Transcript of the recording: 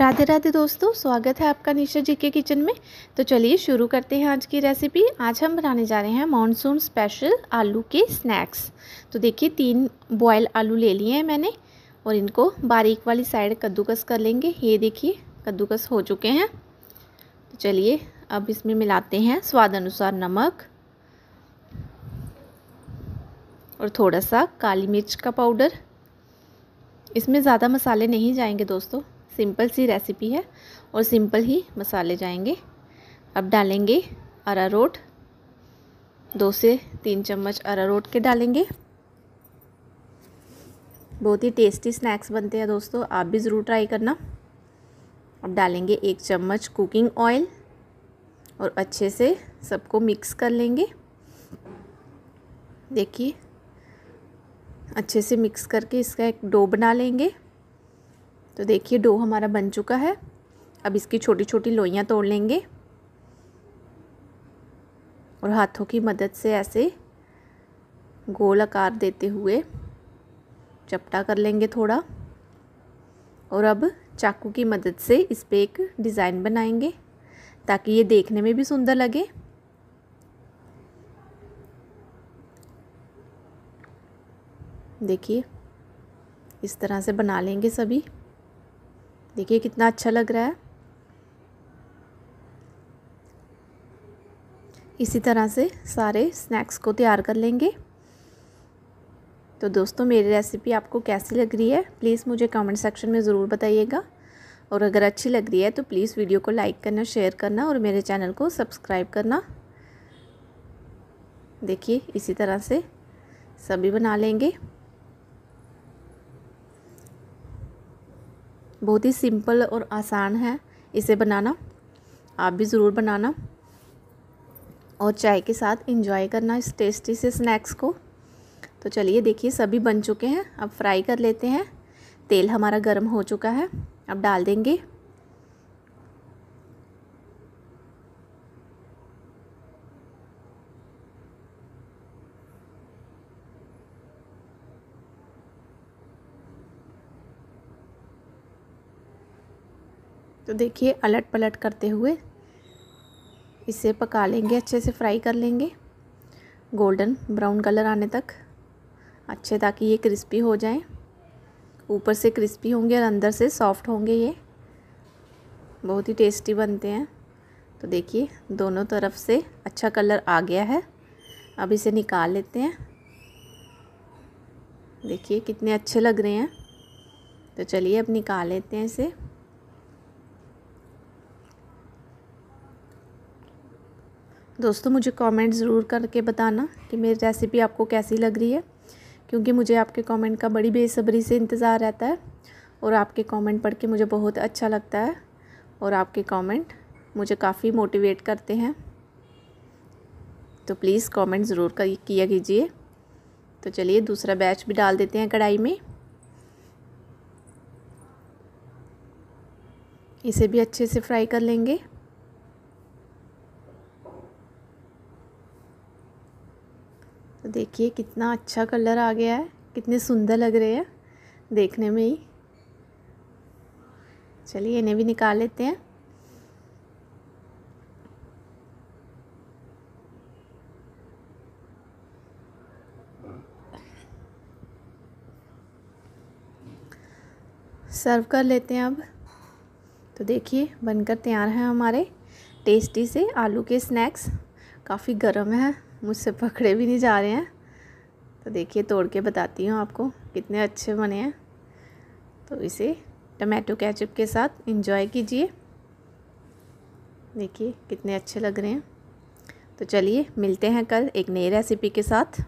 राधे राधे दोस्तों स्वागत है आपका निशा जी के किचन में तो चलिए शुरू करते हैं आज की रेसिपी आज हम बनाने जा रहे हैं मानसून स्पेशल आलू के स्नैक्स तो देखिए तीन बॉयल आलू ले लिए हैं मैंने और इनको बारीक वाली साइड कद्दूकस कर लेंगे ये देखिए कद्दूकस हो चुके हैं तो चलिए अब इसमें मिलाते हैं स्वाद अनुसार नमक और थोड़ा सा काली मिर्च का पाउडर इसमें ज़्यादा मसाले नहीं जाएंगे दोस्तों सिंपल सी रेसिपी है और सिंपल ही मसाले जाएंगे अब डालेंगे अरारोट दो से तीन चम्मच अरारोट के डालेंगे बहुत ही टेस्टी स्नैक्स बनते हैं दोस्तों आप भी ज़रूर ट्राई करना अब डालेंगे एक चम्मच कुकिंग ऑयल और अच्छे से सबको मिक्स कर लेंगे देखिए अच्छे से मिक्स करके इसका एक डो बना लेंगे तो देखिए डो हमारा बन चुका है अब इसकी छोटी छोटी लोइयाँ तोड़ लेंगे और हाथों की मदद से ऐसे गोल आकार देते हुए चपटा कर लेंगे थोड़ा और अब चाकू की मदद से इस पर एक डिज़ाइन बनाएंगे ताकि ये देखने में भी सुंदर लगे देखिए इस तरह से बना लेंगे सभी देखिए कितना अच्छा लग रहा है इसी तरह से सारे स्नैक्स को तैयार कर लेंगे तो दोस्तों मेरी रेसिपी आपको कैसी लग रही है प्लीज़ मुझे कमेंट सेक्शन में ज़रूर बताइएगा और अगर अच्छी लग रही है तो प्लीज़ वीडियो को लाइक करना शेयर करना और मेरे चैनल को सब्सक्राइब करना देखिए इसी तरह से सभी बना लेंगे बहुत ही सिंपल और आसान है इसे बनाना आप भी ज़रूर बनाना और चाय के साथ इंजॉय करना इस टेस्टी से स्नैक्स को तो चलिए देखिए सभी बन चुके हैं अब फ्राई कर लेते हैं तेल हमारा गर्म हो चुका है अब डाल देंगे तो देखिए अलट पलट करते हुए इसे पका लेंगे अच्छे से फ्राई कर लेंगे गोल्डन ब्राउन कलर आने तक अच्छे ताकि ये क्रिस्पी हो जाए ऊपर से क्रिस्पी होंगे और अंदर से सॉफ्ट होंगे ये बहुत ही टेस्टी बनते हैं तो देखिए दोनों तरफ से अच्छा कलर आ गया है अब इसे निकाल लेते हैं देखिए कितने अच्छे लग रहे हैं तो चलिए अब निकाल लेते हैं इसे दोस्तों मुझे कमेंट ज़रूर करके बताना कि मेरी रेसिपी आपको कैसी लग रही है क्योंकि मुझे आपके कमेंट का बड़ी बेसब्री से इंतज़ार रहता है और आपके कमेंट पढ़ के मुझे बहुत अच्छा लगता है और आपके कमेंट मुझे काफ़ी मोटिवेट करते हैं तो प्लीज़ कमेंट ज़रूर कर किया कीजिए तो चलिए दूसरा बैच भी डाल देते हैं कढ़ाई में इसे भी अच्छे से फ्राई कर लेंगे तो देखिए कितना अच्छा कलर आ गया है कितने सुंदर लग रहे हैं देखने में ही चलिए इन्हें भी निकाल लेते हैं सर्व कर लेते हैं अब तो देखिए बनकर तैयार हैं हमारे टेस्टी से आलू के स्नैक्स काफ़ी गर्म है मुझसे पकड़े भी नहीं जा रहे हैं तो देखिए तोड़ के बताती हूँ आपको कितने अच्छे बने हैं तो इसे टमाटो कैचअप के साथ इंजॉय कीजिए देखिए कितने अच्छे लग रहे हैं तो चलिए मिलते हैं कल एक नई रेसिपी के साथ